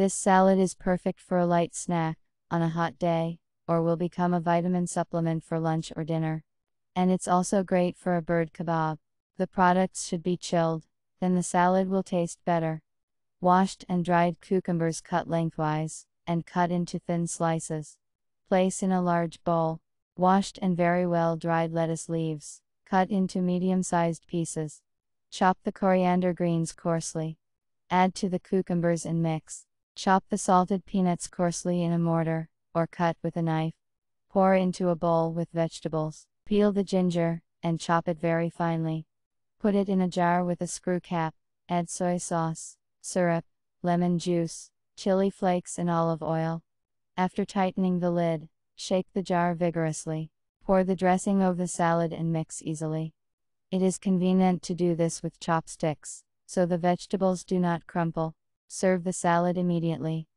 This salad is perfect for a light snack on a hot day, or will become a vitamin supplement for lunch or dinner. And it's also great for a bird kebab. The products should be chilled, then the salad will taste better. Washed and dried cucumbers cut lengthwise, and cut into thin slices. Place in a large bowl. Washed and very well dried lettuce leaves, cut into medium sized pieces. Chop the coriander greens coarsely. Add to the cucumbers and mix. Chop the salted peanuts coarsely in a mortar, or cut with a knife. Pour into a bowl with vegetables. Peel the ginger, and chop it very finely. Put it in a jar with a screw cap, add soy sauce, syrup, lemon juice, chili flakes and olive oil. After tightening the lid, shake the jar vigorously. Pour the dressing over the salad and mix easily. It is convenient to do this with chopsticks, so the vegetables do not crumple. Serve the salad immediately.